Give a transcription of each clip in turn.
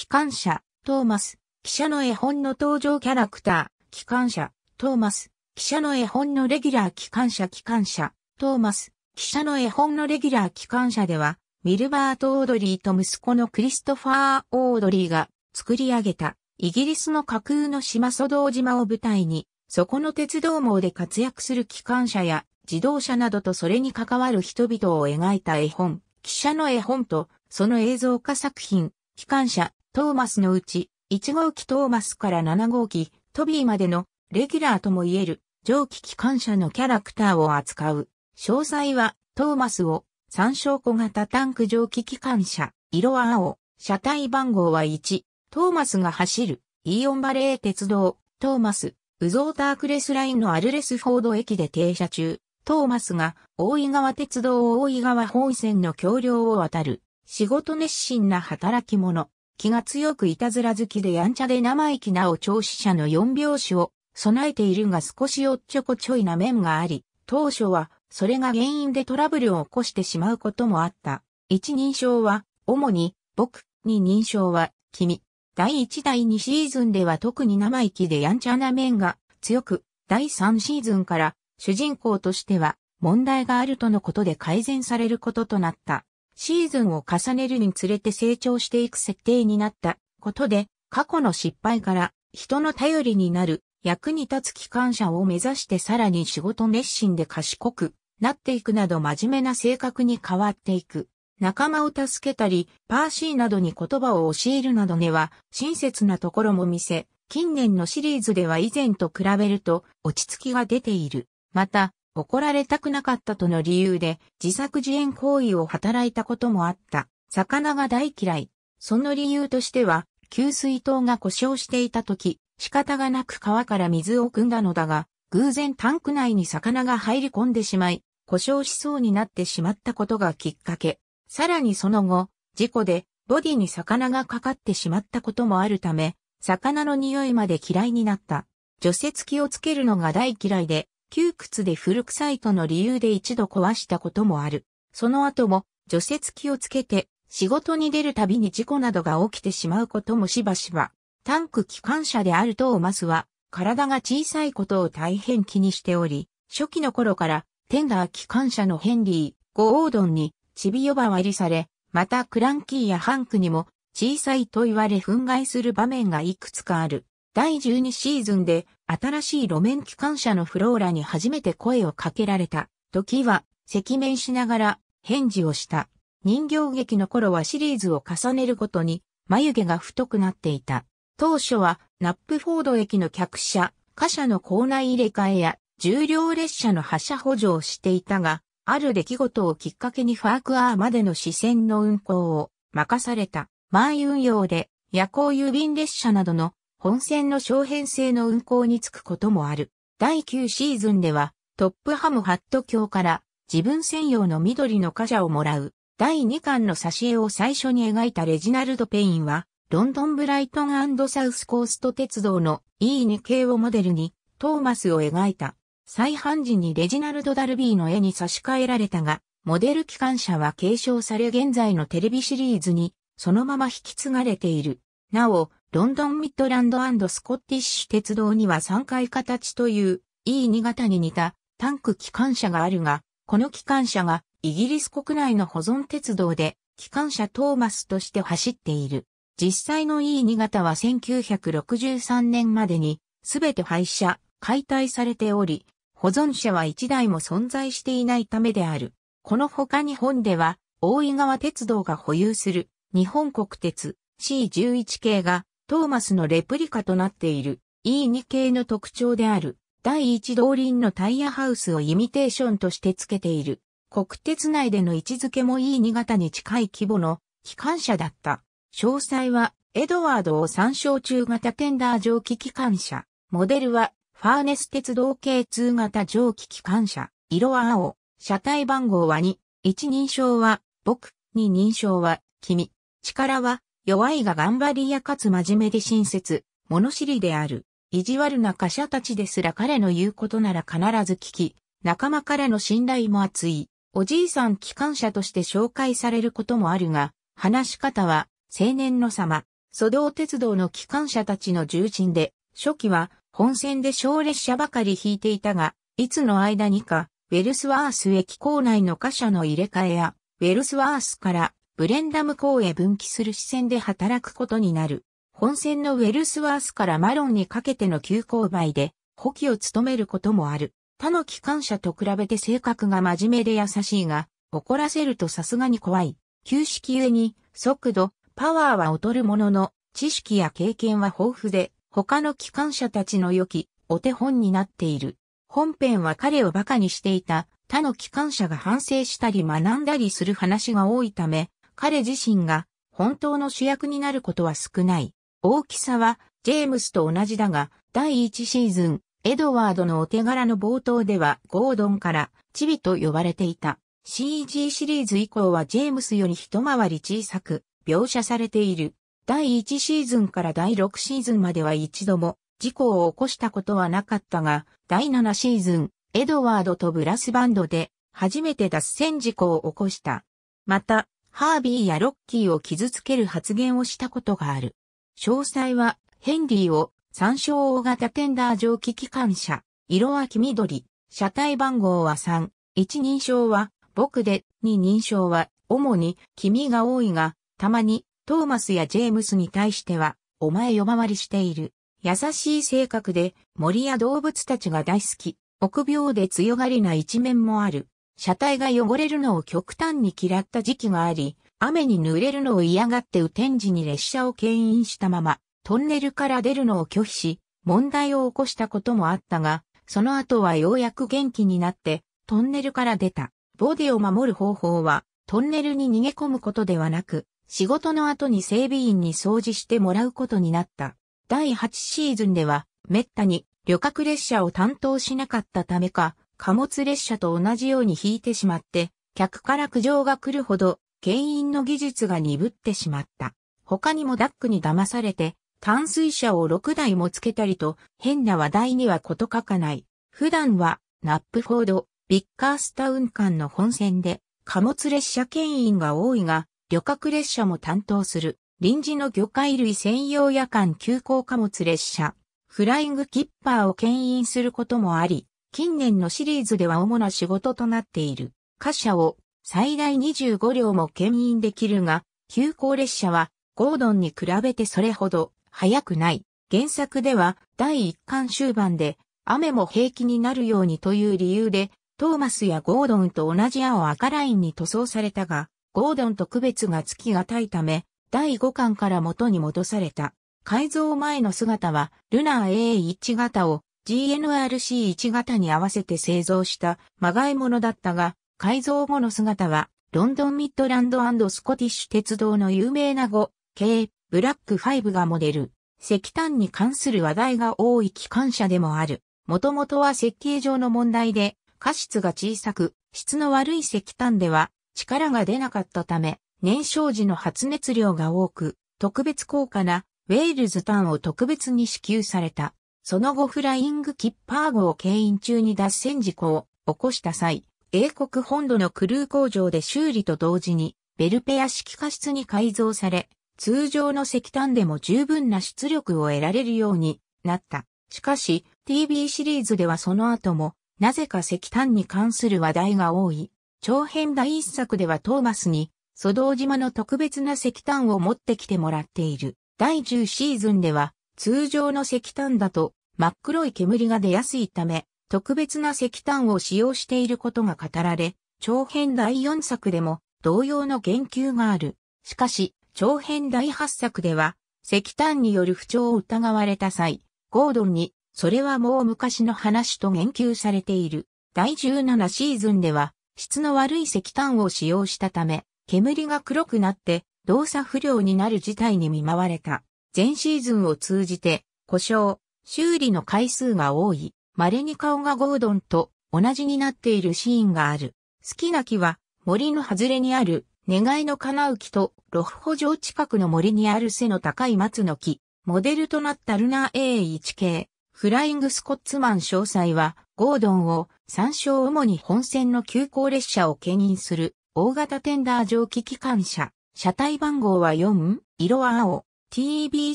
機関車、トーマス、記者の絵本の登場キャラクター、機関車、トーマス、記者の絵本のレギュラー機関車機関車、トーマス、記者の絵本のレギュラー機関車では、ミルバート・オードリーと息子のクリストファー・オードリーが作り上げたイギリスの架空の島蘇道島を舞台に、そこの鉄道網で活躍する機関車や自動車などとそれに関わる人々を描いた絵本、記者の絵本と、その映像化作品、機関車、トーマスのうち、1号機トーマスから7号機、トビーまでのレギュラーとも言える蒸気機関車のキャラクターを扱う。詳細はトーマスを参照小型タンク蒸気機関車、色は青、車体番号は1、トーマスが走るイーオンバレー鉄道、トーマス、ウゾータークレスラインのアルレスフォード駅で停車中、トーマスが大井川鉄道大井川本線の橋梁を渡る、仕事熱心な働き者。気が強くいたずら好きでやんちゃで生意気なお調子者の4拍子を備えているが少しおっちょこちょいな面があり、当初はそれが原因でトラブルを起こしてしまうこともあった。一人称は主に僕、二人称は君。第1第2シーズンでは特に生意気でやんちゃな面が強く、第3シーズンから主人公としては問題があるとのことで改善されることとなった。シーズンを重ねるにつれて成長していく設定になったことで、過去の失敗から人の頼りになる役に立つ機関車を目指してさらに仕事熱心で賢くなっていくなど真面目な性格に変わっていく。仲間を助けたり、パーシーなどに言葉を教えるなどでは親切なところも見せ、近年のシリーズでは以前と比べると落ち着きが出ている。また、怒られたくなかったとの理由で自作自演行為を働いたこともあった。魚が大嫌い。その理由としては、給水塔が故障していた時、仕方がなく川から水を汲んだのだが、偶然タンク内に魚が入り込んでしまい、故障しそうになってしまったことがきっかけ。さらにその後、事故でボディに魚がかかってしまったこともあるため、魚の匂いまで嫌いになった。除雪機をつけるのが大嫌いで、窮屈で古臭いとの理由で一度壊したこともある。その後も除雪機をつけて仕事に出るたびに事故などが起きてしまうこともしばしば。タンク機関車であるトーマスは体が小さいことを大変気にしており、初期の頃からテンダー機関車のヘンリー、ゴードンにちび呼ばわりされ、またクランキーやハンクにも小さいと言われ憤慨する場面がいくつかある。第12シーズンで新しい路面機関車のフローラに初めて声をかけられた時は、赤面しながら返事をした。人形劇の頃はシリーズを重ねるごとに眉毛が太くなっていた。当初はナップフォード駅の客車、貨車の構内入れ替えや重量列車の発車補助をしていたが、ある出来事をきっかけにファークアーまでの視線の運行を任された。前運用で夜行郵便列車などの本線の小編成の運行につくこともある。第9シーズンでは、トップハムハット卿から自分専用の緑の貨車をもらう。第2巻の挿絵を最初に描いたレジナルド・ペインは、ロンドン・ブライトンサウスコースト鉄道の E2 系をモデルに、トーマスを描いた。再販時にレジナルド・ダルビーの絵に差し替えられたが、モデル機関車は継承され現在のテレビシリーズに、そのまま引き継がれている。なお、ロンドンミッドランドスコッティッシュ鉄道には3階形という E2 型に似たタンク機関車があるが、この機関車がイギリス国内の保存鉄道で機関車トーマスとして走っている。実際の E2 型は1963年までにすべて廃車、解体されており、保存車は1台も存在していないためである。この他日本では大井川鉄道が保有する日本国鉄 C11 系がトーマスのレプリカとなっている E2 系の特徴である第一動輪のタイヤハウスをイミテーションとして付けている国鉄内での位置づけも E2 型に近い規模の機関車だった。詳細はエドワードを参照中型テンダー蒸気機関車。モデルはファーネス鉄道系2型蒸気機関車。色は青。車体番号は2。1人称は僕。2人称は君。力は弱いが頑張りやかつ真面目で親切、物知りである。意地悪な貨車たちですら彼の言うことなら必ず聞き、仲間からの信頼も厚い。おじいさん機関車として紹介されることもあるが、話し方は青年の様。蘇道鉄道の機関車たちの重鎮で、初期は本線で小列車ばかり引いていたが、いつの間にか、ウェルスワース駅構内の貨車の入れ替えや、ウェルスワースからブレンダム港へ分岐する支線で働くことになる。本線のウェルスワースからマロンにかけての急勾配で、補給を務めることもある。他の機関車と比べて性格が真面目で優しいが、怒らせるとさすがに怖い。旧式ゆえに、速度、パワーは劣るものの、知識や経験は豊富で、他の機関車たちの良き、お手本になっている。本編は彼を馬鹿にしていた、他の機関車が反省したり学んだりする話が多いため、彼自身が本当の主役になることは少ない。大きさはジェームスと同じだが、第1シーズン、エドワードのお手柄の冒頭ではゴードンからチビと呼ばれていた。CG シリーズ以降はジェームスより一回り小さく描写されている。第1シーズンから第6シーズンまでは一度も事故を起こしたことはなかったが、第7シーズン、エドワードとブラスバンドで初めて脱線事故を起こした。また、ハービーやロッキーを傷つける発言をしたことがある。詳細は、ヘンリーを参照大型テンダー蒸気機関車、色は黄緑、車体番号は3、1認証は僕で、2認証は主に君が多いが、たまにトーマスやジェームスに対しては、お前呼ばわりしている。優しい性格で森や動物たちが大好き、臆病で強がりな一面もある。車体が汚れるのを極端に嫌った時期があり、雨に濡れるのを嫌がって雨天時に列車を牽引したまま、トンネルから出るのを拒否し、問題を起こしたこともあったが、その後はようやく元気になって、トンネルから出た。ボディを守る方法は、トンネルに逃げ込むことではなく、仕事の後に整備員に掃除してもらうことになった。第8シーズンでは、めったに旅客列車を担当しなかったためか、貨物列車と同じように引いてしまって、客から苦情が来るほど、牽引の技術が鈍ってしまった。他にもダックに騙されて、淡水車を6台もつけたりと、変な話題にはこと書かない。普段は、ナップフォード、ビッカースタウン間の本線で、貨物列車牽引が多いが、旅客列車も担当する。臨時の魚介類専用夜間急行貨物列車、フライングキッパーを牽引することもあり、近年のシリーズでは主な仕事となっている、貨車を最大25両も牽引できるが、急行列車はゴードンに比べてそれほど速くない。原作では第1巻終盤で雨も平気になるようにという理由で、トーマスやゴードンと同じ青赤ラインに塗装されたが、ゴードンと区別がつきがたいため、第5巻から元に戻された。改造前の姿は、ルナー A1 型を GNRC1 型に合わせて製造したまがいものだったが、改造後の姿は、ロンドンミッドランドスコティッシュ鉄道の有名な語、K、ブラック5がモデル。石炭に関する話題が多い機関車でもある。もともとは設計上の問題で、過失が小さく、質の悪い石炭では力が出なかったため、燃焼時の発熱量が多く、特別高価なウェールズ炭を特別に支給された。その後フライングキッパー号を牽引中に脱線事故を起こした際、英国本土のクルー工場で修理と同時に、ベルペア式加室に改造され、通常の石炭でも十分な出力を得られるようになった。しかし、TV シリーズではその後も、なぜか石炭に関する話題が多い。長編第一作ではトーマスに、蘇道島の特別な石炭を持ってきてもらっている。第10シーズンでは、通常の石炭だと真っ黒い煙が出やすいため、特別な石炭を使用していることが語られ、長編第4作でも同様の言及がある。しかし、長編第8作では、石炭による不調を疑われた際、ゴードンに、それはもう昔の話と言及されている。第17シーズンでは、質の悪い石炭を使用したため、煙が黒くなって、動作不良になる事態に見舞われた。前シーズンを通じて、故障、修理の回数が多い、稀に顔がゴードンと同じになっているシーンがある。好きな木は森の外れにある願いの叶う木とロフホ城近くの森にある背の高い松の木、モデルとなったルナー A1 系、フライングスコッツマン詳細はゴードンを参照主に本線の急行列車を牽引する大型テンダー蒸気機関車。車体番号は4、色は青、t b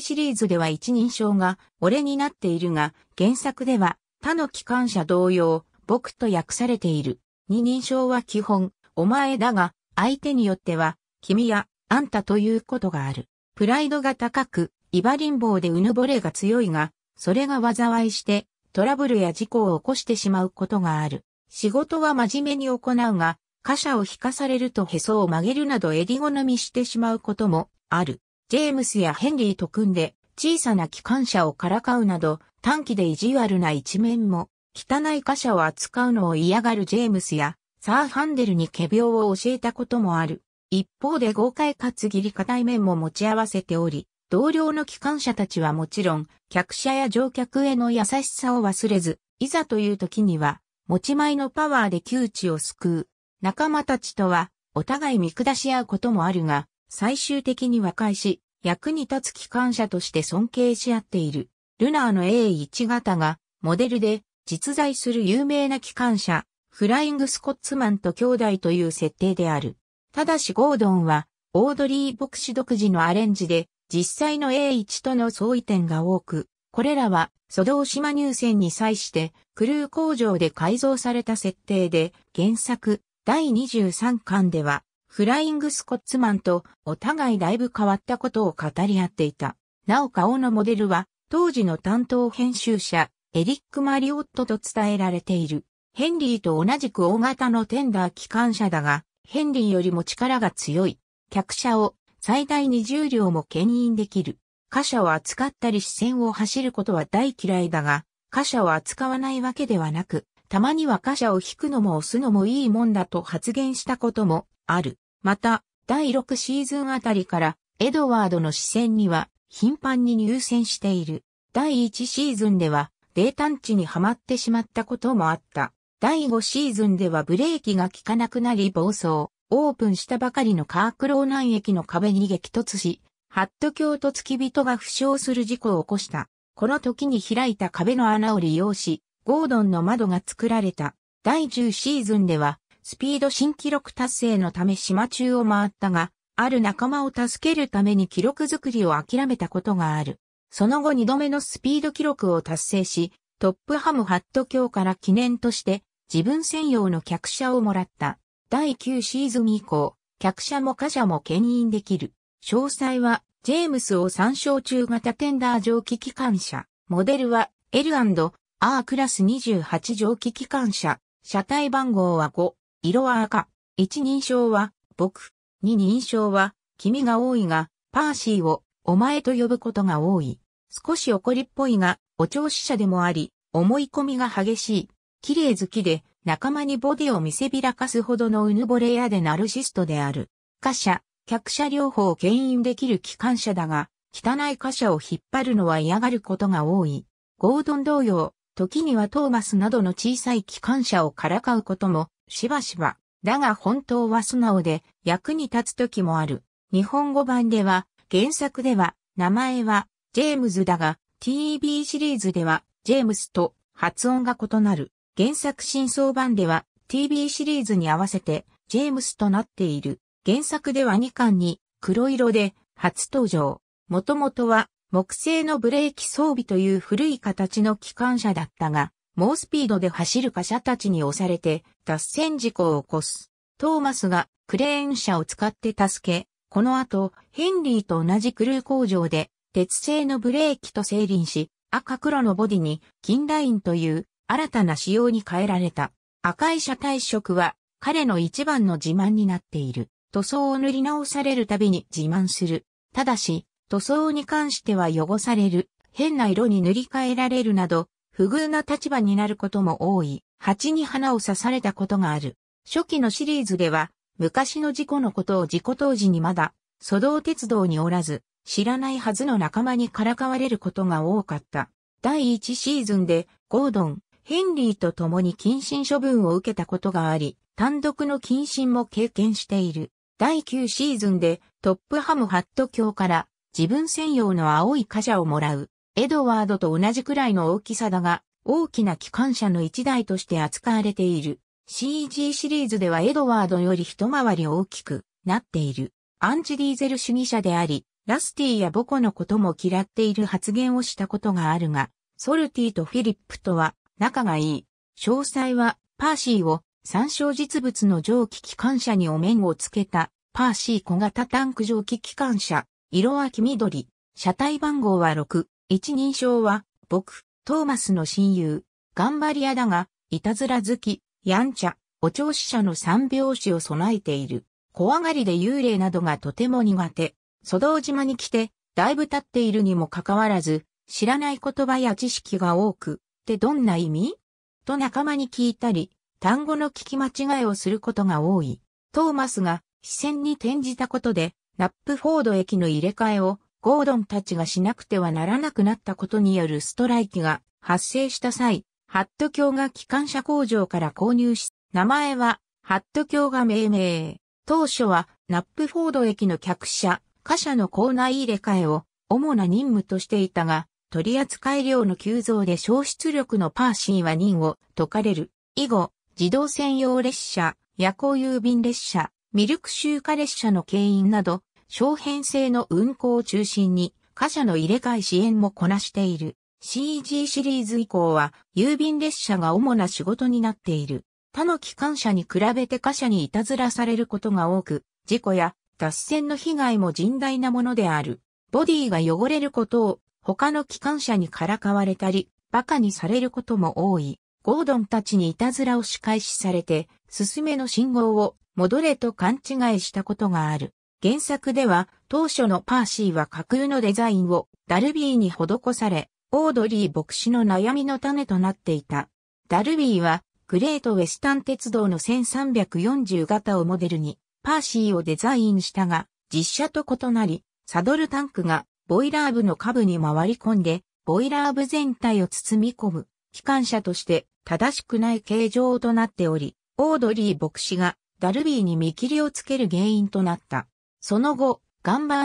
シリーズでは一人称が俺になっているが、原作では他の機関車同様、僕と訳されている。二人称は基本、お前だが、相手によっては、君や、あんたということがある。プライドが高く、イバリンボでうぬぼれが強いが、それが災いして、トラブルや事故を起こしてしまうことがある。仕事は真面目に行うが、貨車を引かされるとへそを曲げるなど襟好みしてしまうこともある。ジェームスやヘンリーと組んで小さな機関車をからかうなど短期で意地悪な一面も汚い貨車を扱うのを嫌がるジェームスやサー・ハンデルに仮病を教えたこともある。一方で豪快かつ義理固い面も持ち合わせており、同僚の機関車たちはもちろん、客車や乗客への優しさを忘れず、いざという時には、持ち前のパワーで窮地を救う。仲間たちとは、お互い見下し合うこともあるが、最終的に和解し、役に立つ機関車として尊敬し合っている。ルナーの A1 型がモデルで実在する有名な機関車、フライングスコッツマンと兄弟という設定である。ただしゴードンはオードリー牧師独自のアレンジで実際の A1 との相違点が多く、これらは、ソーシ島入線に際して、クルー工場で改造された設定で、原作、第23巻では、フライングスコッツマンとお互いだいぶ変わったことを語り合っていた。なお顔のモデルは当時の担当編集者エリック・マリオットと伝えられている。ヘンリーと同じく大型のテンダー機関車だが、ヘンリーよりも力が強い。客車を最大20両も牽引できる。貨車を扱ったり視線を走ることは大嫌いだが、貨車を扱わないわけではなく、たまには貨車を引くのも押すのもいいもんだと発言したこともある。また、第6シーズンあたりから、エドワードの視線には、頻繁に入選している。第1シーズンでは、データン地にはまってしまったこともあった。第5シーズンではブレーキが効かなくなり暴走。オープンしたばかりのカークローナン駅の壁に激突し、ハット橋と付き人が負傷する事故を起こした。この時に開いた壁の穴を利用し、ゴードンの窓が作られた。第10シーズンでは、スピード新記録達成のため島中を回ったが、ある仲間を助けるために記録作りを諦めたことがある。その後2度目のスピード記録を達成し、トップハムハット卿から記念として、自分専用の客車をもらった。第9シーズン以降、客車も貨車も牽引できる。詳細は、ジェームスを参照中型テンダー蒸気機関車。モデルは、L&R クラス28蒸気機関車。車体番号は5。色は赤。一人称は、僕。二人称は、君が多いが、パーシーを、お前と呼ぶことが多い。少し怒りっぽいが、お調子者でもあり、思い込みが激しい。綺麗好きで、仲間にボディを見せびらかすほどのうぬぼれ屋でナルシストである。貨車、客車両方を牽引できる機関車だが、汚い貨車を引っ張るのは嫌がることが多い。ゴードン同様、時にはトーマスなどの小さい機関車をからかうこともしばしば、だが本当は素直で役に立つ時もある。日本語版では、原作では、名前は、ジェームズだが、TV シリーズでは、ジェームスと発音が異なる。原作真相版では、TV シリーズに合わせて、ジェームスとなっている。原作では2巻に、黒色で、初登場。もともとは、木製のブレーキ装備という古い形の機関車だったが、猛スピードで走る貨車たちに押されて脱線事故を起こす。トーマスがクレーン車を使って助け、この後ヘンリーと同じクルー工場で鉄製のブレーキと整輪し、赤黒のボディに金ラインという新たな仕様に変えられた。赤い車体色は彼の一番の自慢になっている。塗装を塗り直されるたびに自慢する。ただし、塗装に関しては汚される。変な色に塗り替えられるなど、不遇な立場になることも多い、蜂に花を刺されたことがある。初期のシリーズでは、昔の事故のことを事故当時にまだ、蘇道鉄道におらず、知らないはずの仲間にからかわれることが多かった。第1シーズンで、ゴードン、ヘンリーと共に謹慎処分を受けたことがあり、単独の謹慎も経験している。第9シーズンで、トップハムハット卿から、自分専用の青い貨車をもらう。エドワードと同じくらいの大きさだが、大きな機関車の一台として扱われている。CG シリーズではエドワードより一回り大きくなっている。アンチディーゼル主義者であり、ラスティやボコのことも嫌っている発言をしたことがあるが、ソルティとフィリップとは仲がいい。詳細はパーシーを参照実物の蒸気機関車にお面をつけたパーシー小型タンク蒸気機関車、色は黄緑、車体番号は6、一人称は、僕、トーマスの親友、頑張り屋だが、いたずら好き、やんちゃ、お調子者の三拍子を備えている。怖がりで幽霊などがとても苦手。祖道島に来て、だいぶ経っているにもかかわらず、知らない言葉や知識が多く、ってどんな意味と仲間に聞いたり、単語の聞き間違いをすることが多い。トーマスが視線に転じたことで、ナップフォード駅の入れ替えをゴードンたちがしなくてはならなくなったことによるストライキが発生した際、ハット教が機関車工場から購入し、名前はハット教が命名。当初はナップフォード駅の客車、貨車の構内入れ替えを主な任務としていたが、取扱量の急増で消失力のパーシーは任を解かれる。以後、自動専用列車、夜行郵便列車、ミルク集荷列車の牽引など、小編成の運行を中心に、貨車の入れ替え支援もこなしている。CG シリーズ以降は、郵便列車が主な仕事になっている。他の機関車に比べて貨車にいたずらされることが多く、事故や脱線の被害も甚大なものである。ボディが汚れることを他の機関車にからかわれたり、馬鹿にされることも多い。ゴードンたちにいたずらを仕返しされて、すすめの信号を戻れと勘違いしたことがある。原作では当初のパーシーは架空のデザインをダルビーに施され、オードリー牧師の悩みの種となっていた。ダルビーはグレートウェスタン鉄道の1340型をモデルにパーシーをデザインしたが、実写と異なり、サドルタンクがボイラー部の下部に回り込んで、ボイラー部全体を包み込む、機関車として正しくない形状となっており、オードリー牧師がダルビーに見切りをつける原因となった。その後、ガンバ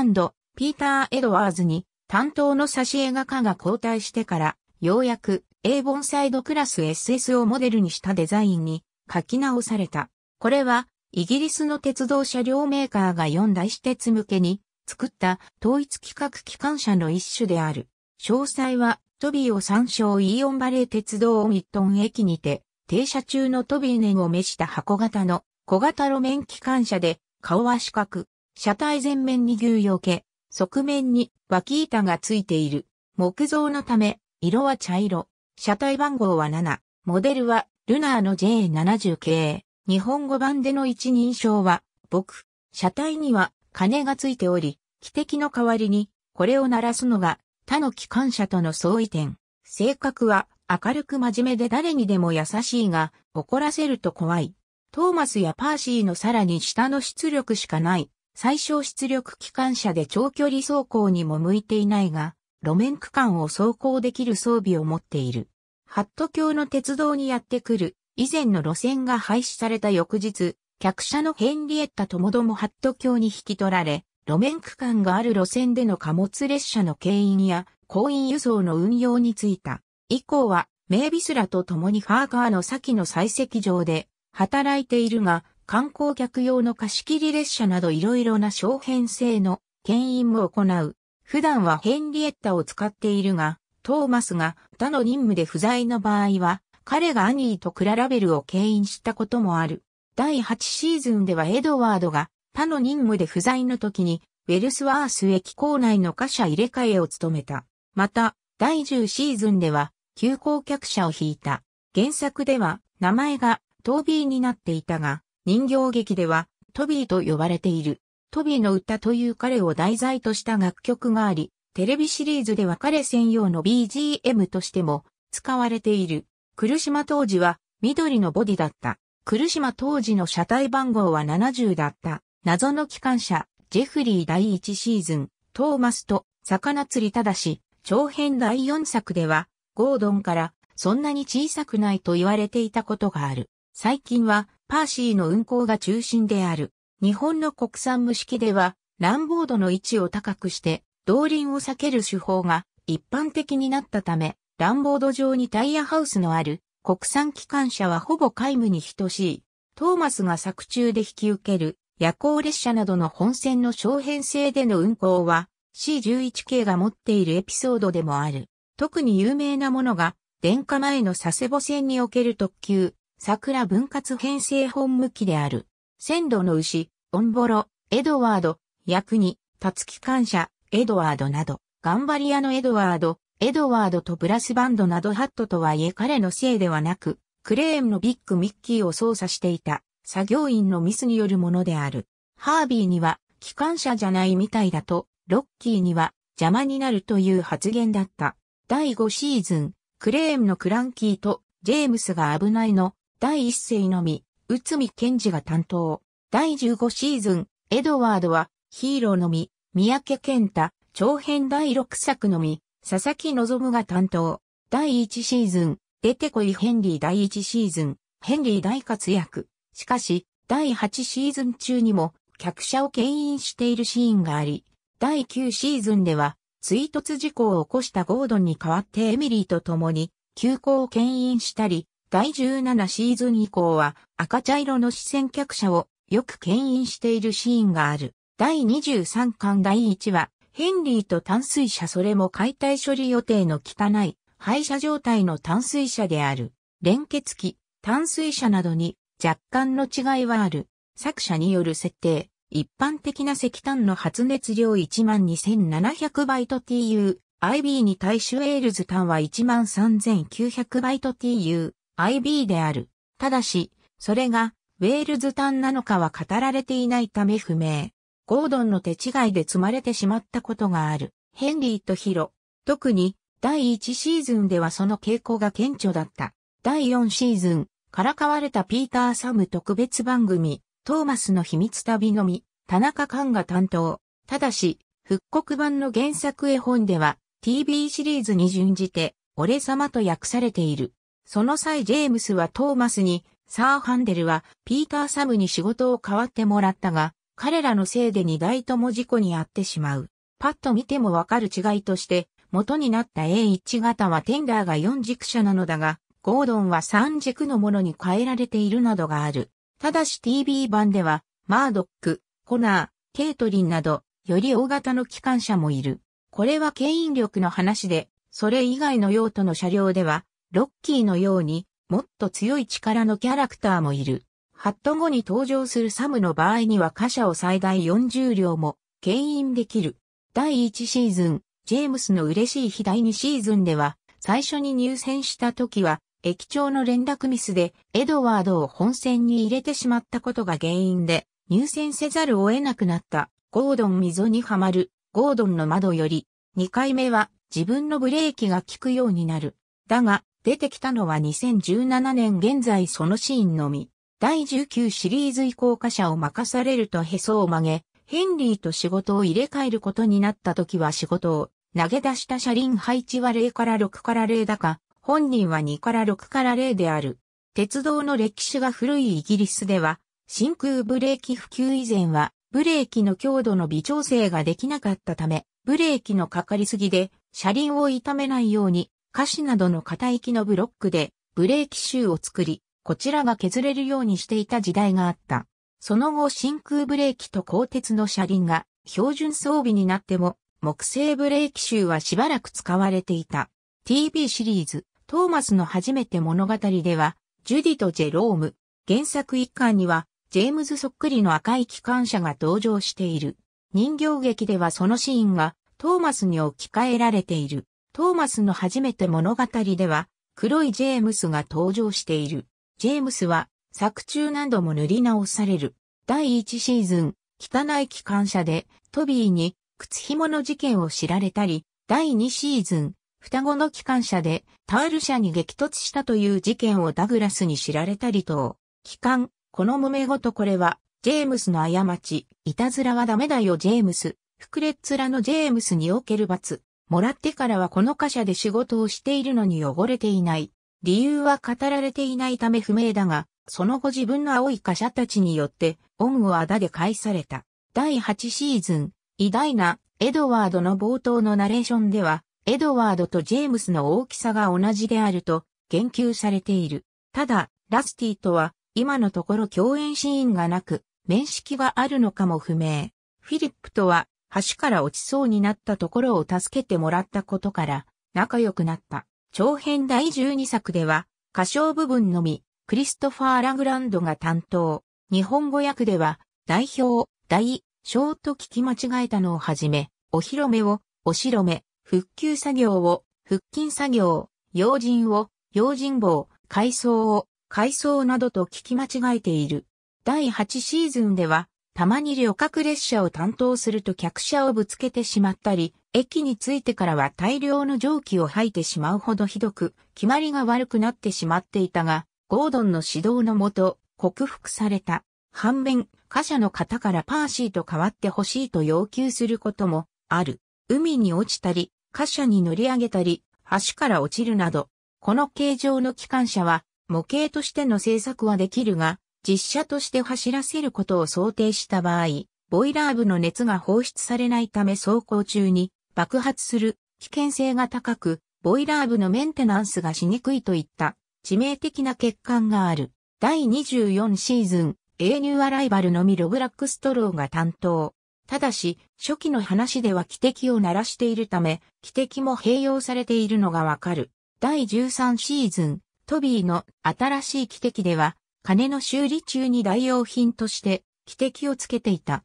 ピーター・エドワーズに担当の挿絵画家が交代してから、ようやく、エーボンサイドクラス SS をモデルにしたデザインに書き直された。これは、イギリスの鉄道車両メーカーが4台私鉄向けに作った統一企画機関車の一種である。詳細はトビーを参照イーオンバレー鉄道ミットン駅にて停車中のトビーネンを召した箱型の小型路面機関車で顔は四角、車体前面に牛よけ、側面に脇板がついている。木造のため、色は茶色。車体番号は7。モデルは、ルナーの J70 系。日本語版での一人称は、僕。車体には、金がついており、汽笛の代わりに、これを鳴らすのが、他の機関車との相違点。性格は、明るく真面目で誰にでも優しいが、怒らせると怖い。トーマスやパーシーのさらに下の出力しかない。最小出力機関車で長距離走行にも向いていないが、路面区間を走行できる装備を持っている。ハット橋の鉄道にやってくる、以前の路線が廃止された翌日、客車のヘンリエッタともどもハット橋に引き取られ、路面区間がある路線での貨物列車の牽引や、行員輸送の運用についた。以降は、メイビスらと共にファーカーの先の採石場で働いているが、観光客用の貸し切り列車など色々な小編成の牽引も行う。普段はヘンリエッタを使っているが、トーマスが他の任務で不在の場合は、彼がアニーとクララベルを牽引したこともある。第8シーズンではエドワードが他の任務で不在の時に、ウェルスワース駅構内の貨車入れ替えを務めた。また、第10シーズンでは、急行客車を引いた。原作では、名前がトービーになっていたが、人形劇ではトビーと呼ばれている。トビーの歌という彼を題材とした楽曲があり、テレビシリーズでは彼専用の BGM としても使われている。来島当時は緑のボディだった。来島当時の車体番号は70だった。謎の機関車、ジェフリー第1シーズン、トーマスと魚釣りただし、長編第4作では、ゴードンからそんなに小さくないと言われていたことがある。最近はパーシーの運行が中心である。日本の国産無式では、ランボードの位置を高くして、動輪を避ける手法が一般的になったため、ランボード上にタイヤハウスのある国産機関車はほぼ皆無に等しい。トーマスが作中で引き受ける夜行列車などの本線の小編成での運行は C11 系が持っているエピソードでもある。特に有名なものが電化前の佐世保線における特急桜分割編成本向きである。鮮度の牛、オンボロ、エドワード、役に、立つ機関車、エドワードなど、頑張り屋のエドワード、エドワードとブラスバンドなどハットとはいえ彼のせいではなく、クレーンのビッグミッキーを操作していた、作業員のミスによるものである。ハービーには、機関車じゃないみたいだと、ロッキーには、邪魔になるという発言だった。第5シーズン、クレーンのクランキーと、ジェームスが危ないの、第一世のみ、内海健二が担当。第15シーズン、エドワードは、ヒーローのみ、三宅健太、長編第6作のみ、佐々木望が担当。第1シーズン、出てこいヘンリー第1シーズン、ヘンリー大活躍。しかし、第8シーズン中にも、客車を牽引しているシーンがあり、第9シーズンでは、追突事故を起こしたゴードンに代わってエミリーと共に、急行を牽引したり、第17シーズン以降は赤茶色の視線客車をよく牽引しているシーンがある。第23巻第1話、ヘンリーと淡水車それも解体処理予定の汚い、廃車状態の淡水車である。連結機、淡水車などに若干の違いはある。作者による設定、一般的な石炭の発熱量12,700バイト TU、IB に対しウェールズ炭は13,900バイト TU、IB である。ただし、それが、ウェールズ単なのかは語られていないため不明。ゴードンの手違いで積まれてしまったことがある。ヘンリーとヒロ。特に、第1シーズンではその傾向が顕著だった。第4シーズン、からかわれたピーター・サム特別番組、トーマスの秘密旅のみ、田中寛が担当。ただし、復刻版の原作絵本では、TV シリーズに準じて、俺様と訳されている。その際ジェームスはトーマスに、サー・ハンデルはピーター・サムに仕事を代わってもらったが、彼らのせいで二台とも事故に遭ってしまう。パッと見てもわかる違いとして、元になった A1 型はテンダーが4軸車なのだが、ゴードンは3軸のものに変えられているなどがある。ただし TV 版では、マードック、コナー、ケイトリンなど、より大型の機関車もいる。これは牽引力の話で、それ以外の用途の車両では、ロッキーのように、もっと強い力のキャラクターもいる。ハット後に登場するサムの場合には貨車を最大40両も牽引できる。第1シーズン、ジェームスの嬉しい日第2シーズンでは、最初に入選した時は、駅長の連絡ミスで、エドワードを本戦に入れてしまったことが原因で、入選せざるを得なくなった、ゴードン溝にはまる、ゴードンの窓より、2回目は、自分のブレーキが効くようになる。だが、出てきたのは2017年現在そのシーンのみ。第19シリーズ移行貨車を任されるとへそを曲げ、ヘンリーと仕事を入れ替えることになった時は仕事を投げ出した車輪配置は0から6から0だが、本人は2から6から0である。鉄道の歴史が古いイギリスでは、真空ブレーキ普及以前は、ブレーキの強度の微調整ができなかったため、ブレーキのかかりすぎで、車輪を傷めないように、歌詞などの片行きのブロックでブレーキシューを作り、こちらが削れるようにしていた時代があった。その後真空ブレーキと鋼鉄の車輪が標準装備になっても木製ブレーキシューはしばらく使われていた。TV シリーズトーマスの初めて物語ではジュディとジェローム原作一巻にはジェームズそっくりの赤い機関車が登場している。人形劇ではそのシーンがトーマスに置き換えられている。トーマスの初めて物語では、黒いジェームスが登場している。ジェームスは、作中何度も塗り直される。第1シーズン、汚い機関車で、トビーに、靴紐の事件を知られたり、第2シーズン、双子の機関車で、タール車に激突したという事件をダグラスに知られたりと、機関、この揉め事これは、ジェームスの過ち、いたずらはダメだよジェームス、フクレッツラのジェームスにおける罰。もらってからはこの貨車で仕事をしているのに汚れていない。理由は語られていないため不明だが、その後自分の青い貨車たちによって、恩をあだで返された。第8シーズン、偉大なエドワードの冒頭のナレーションでは、エドワードとジェームスの大きさが同じであると言及されている。ただ、ラスティとは今のところ共演シーンがなく、面識があるのかも不明。フィリップとは橋から落ちそうになったところを助けてもらったことから仲良くなった。長編第12作では歌唱部分のみクリストファー・ラグランドが担当。日本語訳では代表、大、小と聞き間違えたのをはじめ、お披露目を、お露目、復旧作業を、腹筋作業、用心を、用心棒、改装を、改装などと聞き間違えている。第8シーズンでは、たまに旅客列車を担当すると客車をぶつけてしまったり、駅に着いてからは大量の蒸気を吐いてしまうほどひどく、決まりが悪くなってしまっていたが、ゴードンの指導のもと、克服された。反面、貨車の方からパーシーと代わってほしいと要求することもある。海に落ちたり、貨車に乗り上げたり、橋から落ちるなど、この形状の機関車は模型としての製作はできるが、実車として走らせることを想定した場合、ボイラー部の熱が放出されないため走行中に爆発する危険性が高く、ボイラー部のメンテナンスがしにくいといった致命的な欠陥がある。第24シーズン、A ニューアライバルのみロブラックストローが担当。ただし、初期の話では汽笛を鳴らしているため、汽笛も併用されているのがわかる。第13シーズン、トビーの新しい汽笛では、金の修理中に代用品として、汽笛をつけていた。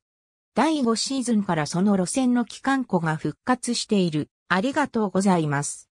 第5シーズンからその路線の機関庫が復活している。ありがとうございます。